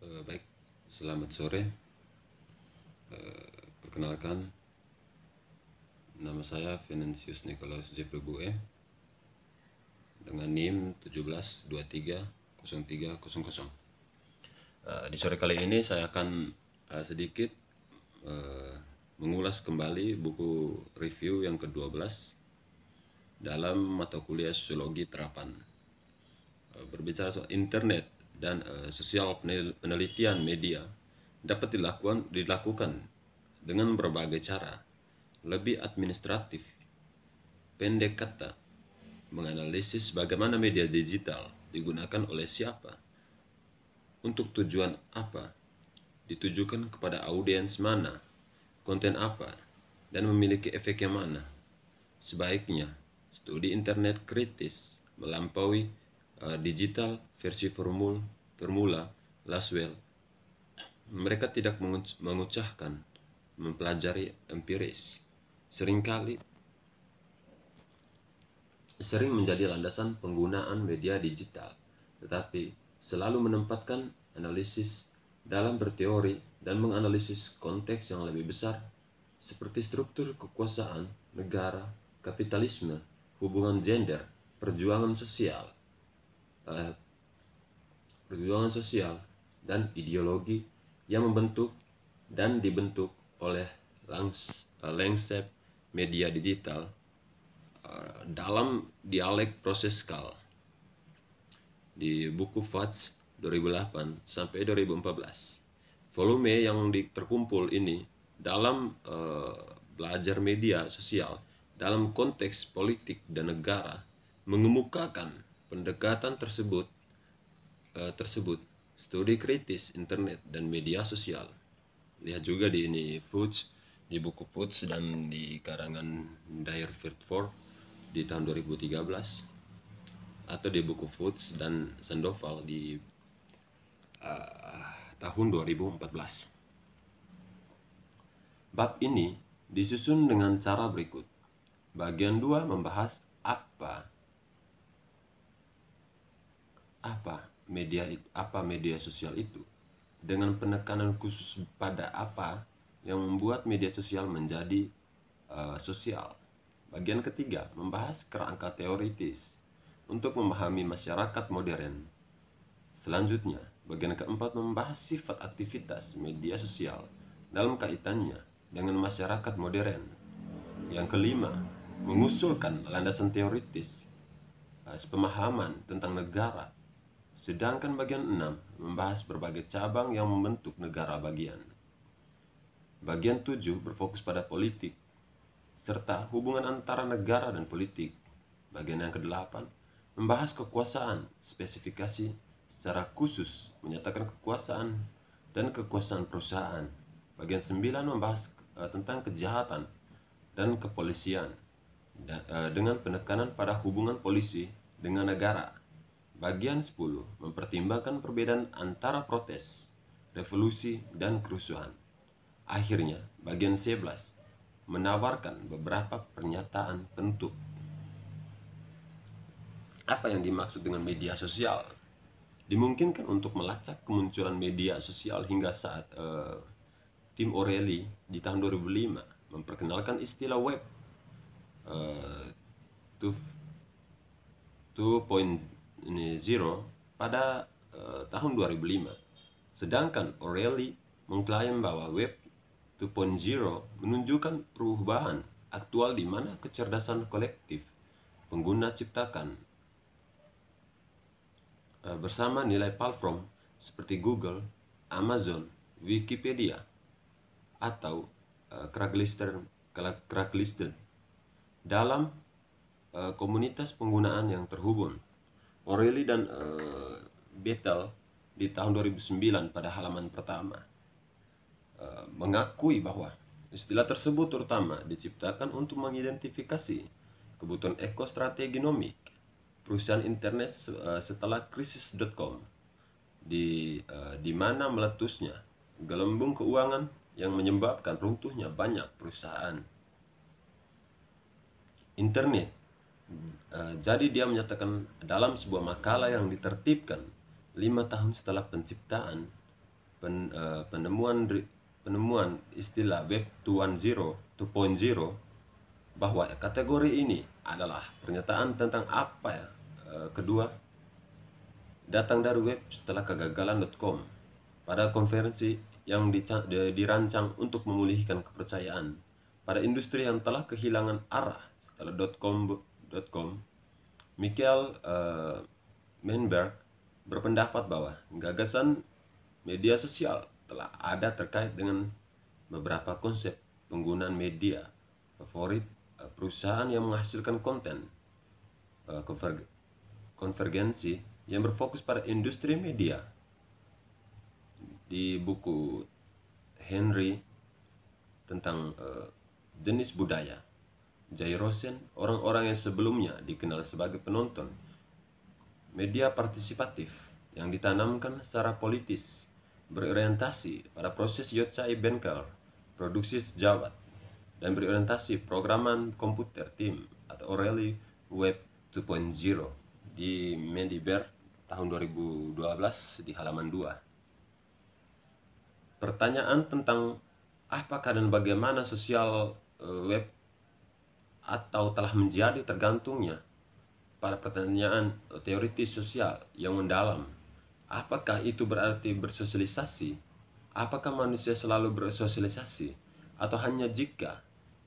Eh, baik selamat sore eh, perkenalkan nama saya Venantius Nicholas JPBUE dengan NIM 17230300 eh, di sore kali ini saya akan sedikit mengulas kembali buku review yang ke-12 dalam mata kuliah sosiologi terapan berbicara soal internet dan uh, sosial penelitian media dapat dilakukan, dilakukan dengan berbagai cara, lebih administratif, pendek kata, menganalisis bagaimana media digital digunakan oleh siapa, untuk tujuan apa, ditujukan kepada audiens mana, konten apa, dan memiliki efek yang mana. Sebaiknya, studi internet kritis melampaui uh, digital versi formul, formula Laswell, mereka tidak mengucahkan mempelajari empiris. Seringkali sering menjadi landasan penggunaan media digital, tetapi selalu menempatkan analisis dalam berteori dan menganalisis konteks yang lebih besar seperti struktur kekuasaan, negara, kapitalisme, hubungan gender, perjuangan sosial, eh, perjuangan sosial, dan ideologi yang membentuk dan dibentuk oleh eh, lengsep media digital eh, dalam dialek proses skal Di buku Fats 2008 sampai 2014. Volume yang terkumpul ini dalam uh, belajar media sosial dalam konteks politik dan negara mengemukakan pendekatan tersebut uh, tersebut, studi kritis internet dan media sosial. Lihat juga di ini Foods, di buku Foods dan di karangan Dyer Ford di tahun 2013 atau di buku Foods dan Sandoval di uh, tahun 2014. Bab ini disusun dengan cara berikut. Bagian 2 membahas apa apa media apa media sosial itu dengan penekanan khusus pada apa yang membuat media sosial menjadi uh, sosial. Bagian ketiga, membahas kerangka teoritis untuk memahami masyarakat modern. Selanjutnya, bagian keempat membahas sifat aktivitas media sosial dalam kaitannya dengan masyarakat modern. Yang kelima, mengusulkan landasan teoritis eh, pemahaman tentang negara Sedangkan bagian 6 membahas berbagai cabang yang membentuk negara bagian. Bagian 7 berfokus pada politik, serta hubungan antara negara dan politik. Bagian yang ke-8 membahas kekuasaan, spesifikasi secara khusus menyatakan kekuasaan dan kekuasaan perusahaan. Bagian 9 membahas eh, tentang kejahatan dan kepolisian eh, dengan penekanan pada hubungan polisi dengan negara. Bagian 10 mempertimbangkan perbedaan antara protes, revolusi, dan kerusuhan. Akhirnya, bagian 11 menawarkan beberapa pernyataan bentuk. Apa yang dimaksud dengan media sosial? Dimungkinkan untuk melacak kemunculan media sosial hingga saat uh, Tim O'Reilly di tahun 2005 memperkenalkan istilah web uh, eh, 2.0 ini Zero pada uh, tahun 2005. Sedangkan O'Reilly mengklaim bahwa Web 2.0 menunjukkan perubahan aktual di mana kecerdasan kolektif pengguna ciptakan uh, bersama nilai platform seperti Google, Amazon, Wikipedia, atau eh, Craigslist dalam komunitas penggunaan yang terhubung. O'Reilly dan uh, eh, Betel di tahun 2009 pada halaman pertama uh, mengakui bahwa istilah tersebut terutama diciptakan untuk mengidentifikasi kebutuhan ekostrategi nomik perusahaan internet uh, setelah krisis.com di uh, di mana meletusnya gelembung keuangan yang menyebabkan runtuhnya banyak perusahaan internet Mm-hmm. Eh, jadi dia menyatakan dalam sebuah makalah yang ditertibkan lima tahun setelah penciptaan pen, uh, penemuan penemuan istilah web 2.0 2.0 bahwa kategori ini adalah pernyataan tentang apa ya uh, kedua datang dari web setelah kegagalan.com pada konferensi yang dirancang untuk memulihkan kepercayaan pada industri yang telah kehilangan arah setelah .com Detik.com, Michael uh, eh, Menberg berpendapat bahwa gagasan media sosial telah ada terkait dengan beberapa konsep penggunaan media favorit eh, perusahaan yang menghasilkan konten eh, konvergensi yang berfokus pada industri media. Di buku Henry tentang jenis budaya. Rosen, orang-orang yang sebelumnya dikenal sebagai penonton, media partisipatif yang ditanamkan secara politis, berorientasi pada proses Yotsai Benkel, produksi sejawat, dan berorientasi programan komputer tim atau O'Reilly Web 2.0 di Mediber tahun 2012 di halaman 2. Pertanyaan tentang apakah dan bagaimana sosial eh, web atau telah menjadi tergantungnya pada pertanyaan teoritis sosial yang mendalam. Apakah itu berarti bersosialisasi? Apakah manusia selalu bersosialisasi? Atau hanya jika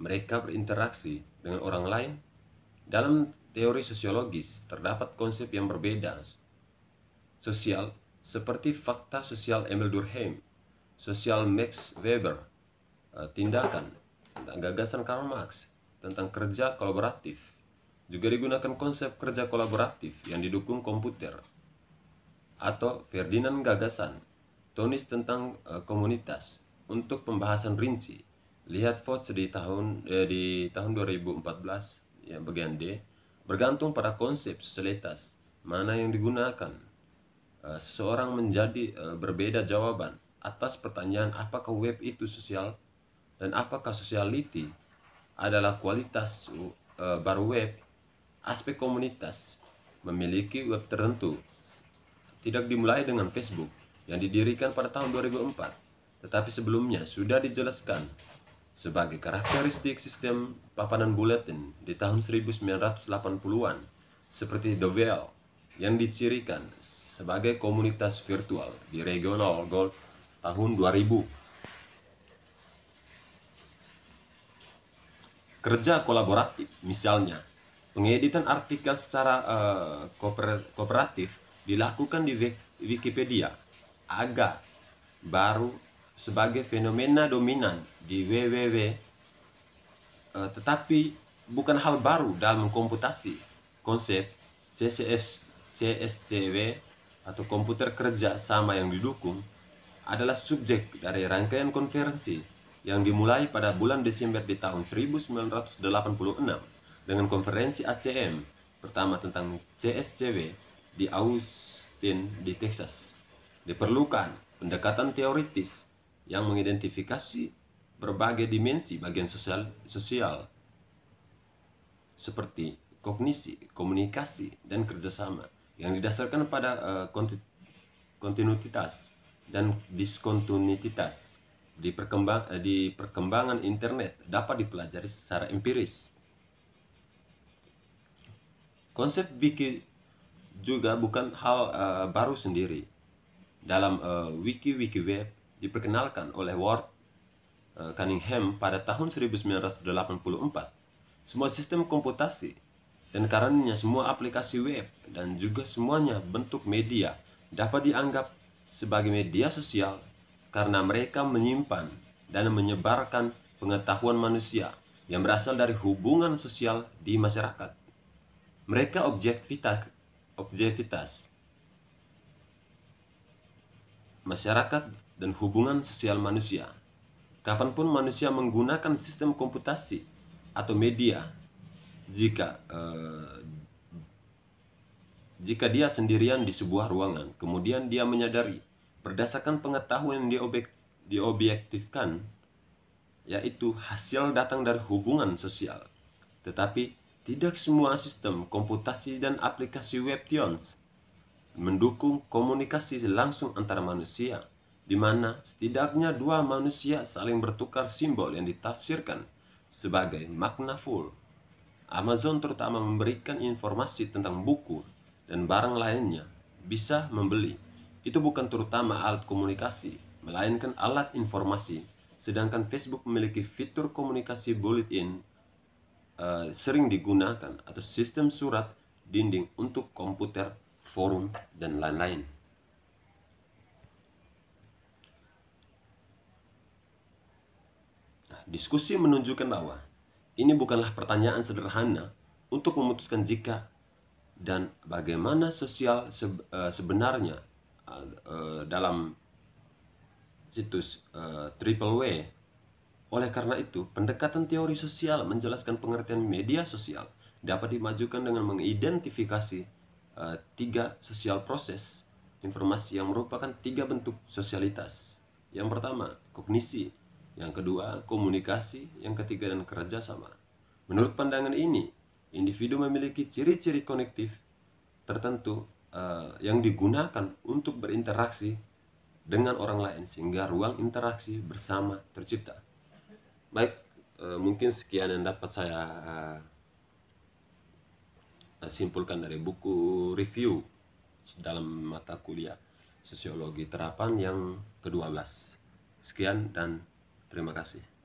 mereka berinteraksi dengan orang lain? Dalam teori sosiologis, terdapat konsep yang berbeda. Sosial, seperti fakta sosial Emil durheim sosial Max Weber, eh, tindakan, gagasan Karl Marx, tentang kerja kolaboratif. Juga digunakan konsep kerja kolaboratif yang didukung komputer. Atau Ferdinand Gagasan, Tonis tentang e, komunitas untuk pembahasan rinci. Lihat votes di tahun eh, di tahun 2014 yang bagian D bergantung pada konsep seletas mana yang digunakan. E, seseorang menjadi e, berbeda jawaban atas pertanyaan apakah web itu sosial dan apakah sosiality adalah kualitas uh, eh, bar web. Aspek komunitas memiliki web tertentu. Tidak dimulai dengan Facebook yang didirikan pada tahun 2004, tetapi sebelumnya sudah dijelaskan sebagai karakteristik sistem papanan bulletin di tahun 1980-an seperti The Well yang dicirikan sebagai komunitas virtual di regional gold tahun 2000 kerja kolaboratif misalnya pengeditan artikel secara uh, kooperatif dilakukan di Wikipedia agak baru sebagai fenomena dominan di www uh, eh, tetapi bukan hal baru dalam komputasi konsep CSS CSCW atau komputer kerja sama yang didukung adalah subjek dari rangkaian konferensi yang dimulai pada bulan Desember di tahun 1986 dengan konferensi ACM pertama tentang CSCW di Austin di Texas. Diperlukan pendekatan teoritis yang mengidentifikasi berbagai dimensi bagian sosial, sosial seperti kognisi, komunikasi, dan kerjasama yang didasarkan pada uh, kontinuitas dan diskontinuitas di, perkembang, eh, di perkembangan internet dapat dipelajari secara empiris. Konsep wiki juga bukan hal uh, baru sendiri. Dalam uh, eh, wiki-wiki web diperkenalkan oleh Ward uh, Cunningham pada tahun 1984. Semua sistem komputasi dan karenanya semua aplikasi web dan juga semuanya bentuk media dapat dianggap sebagai media sosial karena mereka menyimpan dan menyebarkan pengetahuan manusia yang berasal dari hubungan sosial di masyarakat. Mereka objektivitas, objektivitas masyarakat dan hubungan sosial manusia. Kapanpun manusia menggunakan sistem komputasi atau media, jika eh, jika dia sendirian di sebuah ruangan, kemudian dia menyadari berdasarkan pengetahuan yang diobjek, diobjektifkan, yaitu hasil datang dari hubungan sosial. Tetapi, tidak semua sistem komputasi dan aplikasi webtions mendukung komunikasi langsung antara manusia, di mana setidaknya dua manusia saling bertukar simbol yang ditafsirkan sebagai makna full. Amazon terutama memberikan informasi tentang buku dan barang lainnya bisa membeli itu bukan terutama alat komunikasi, melainkan alat informasi. Sedangkan Facebook memiliki fitur komunikasi bulletin uh, sering digunakan atau sistem surat dinding untuk komputer, forum, dan lain-lain. Nah, diskusi menunjukkan bahwa ini bukanlah pertanyaan sederhana untuk memutuskan jika dan bagaimana sosial eh, sebenarnya Eh, eh, dalam situs uh, Triple W. Oleh karena itu, pendekatan teori sosial menjelaskan pengertian media sosial dapat dimajukan dengan mengidentifikasi uh, tiga sosial proses informasi yang merupakan tiga bentuk sosialitas. Yang pertama, kognisi. Yang kedua, komunikasi. Yang ketiga, dan kerjasama. Menurut pandangan ini, individu memiliki ciri-ciri konektif tertentu Eh, yang digunakan untuk berinteraksi dengan orang lain sehingga ruang interaksi bersama tercipta. Baik, uh, mungkin sekian yang dapat saya uh, simpulkan dari buku review dalam mata kuliah sosiologi terapan yang ke-12. Sekian dan terima kasih.